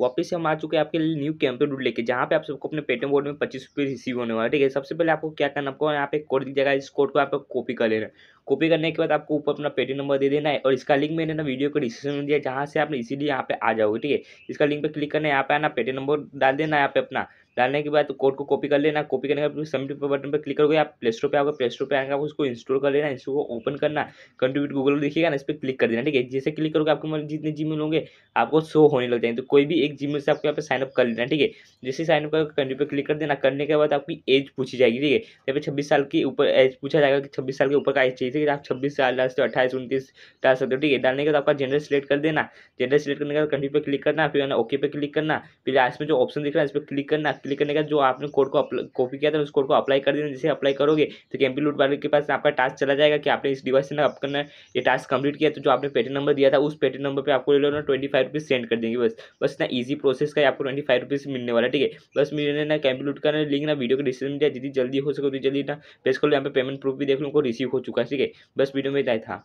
वापस से हम आ चुके हैं आपके लिए न्यू कैंपेन रूट लेके जहाँ पे आप सबको अपने पेटीएम कोड में पच्चीस रुपये रिसीव होने वाला है ठीक है सबसे पहले आपको क्या करना आपको यहाँ पे कोड दी जाएगा इस कोड को आप कॉपी कर लेना कॉपी करने के बाद आपको ऊपर अपना पेटीएम नंबर दे देना है और इसका लिंक मैंने ना वीडियो को डिस्क्रिप्शन में दिया जहाँ से आप इसीलिए यहाँ पे आ जाओगे ठीक है इसका लिंक पर क्लिक करना है यहाँ पे आना पेटीएम नंबर डाल देना है यहाँ पे अपना डालने के बाद कोड को कॉपी कर लेना कॉपी करने के बाद सबमिट बटन पर क्लिक करोगे आप प्ले स्टोर पर आओगे प्ले स्टोर पर आप उसको इंस्टॉल कर लेना इसको ओपन करना कंट्रीब्यूट गूगल देखिएगा ना इस पर क्लिक कर देना ठीक है जैसे क्लिक करोगे आपको मतलब जितने जी होंगे आपको शो होने लग जाएंगे तो कोई भी एक जी से आपको यहाँ पर साइनअप कर लेना ठीक है जैसे साइनअप करोगे कंट्री पर क्लिक कर देना करने के बाद आपकी एज पूछी जाएगी ठीक है यहाँ पर छब्बीस साल की ऊपर एज पूछा जाएगा कि छब्बीस साल के ऊपर का एज चाहिए आप छब्बीस साल डाल सकते हो अट्ठाईस उनतीस डाल सकते हो ठीक है डालने के बाद आपका जेंडर सिलेक्ट कर देना जेंडर सिलेक्ट करने के बाद कंट्री पर क्लिक करना फिर ओके पर क्लिक करना फिर लास्ट में जो ऑप्शन दिख रहा है इस पर क्लिक करना क्लिक करने का जो आपने कोड को कॉपी किया था उस कोड को अप्लाई कर देना जैसे अप्लाई करोगे तो कैम्पी लूट वाले के पास आपका टास्क चला जाएगा कि आपने इस डिवाइस से ना अपना ये टास्क कंप्लीट किया तो जो आपने पेटी नंबर दिया था उस पेटी नंबर पर आपको लेना ट्वेंटी फाइव रुपीज़ सेंड कर देंगे बस बस ना ईजी प्रोसेस का आपको ट्वेंटी फाइव रुपीज़ मिलने वाला ठीक है बस मेरे ना कैम्पी लूट का लिंक ना वीडियो के डिस्क्रिप्शन में दिया जितनी जल्दी हो सके उतनी जल्दी ना पेश कर लो यहाँ पे पेमेंट प्रूफ भी देख लो उनको रिसीव हो चुका है ठीक है बस वीडियो में इतना था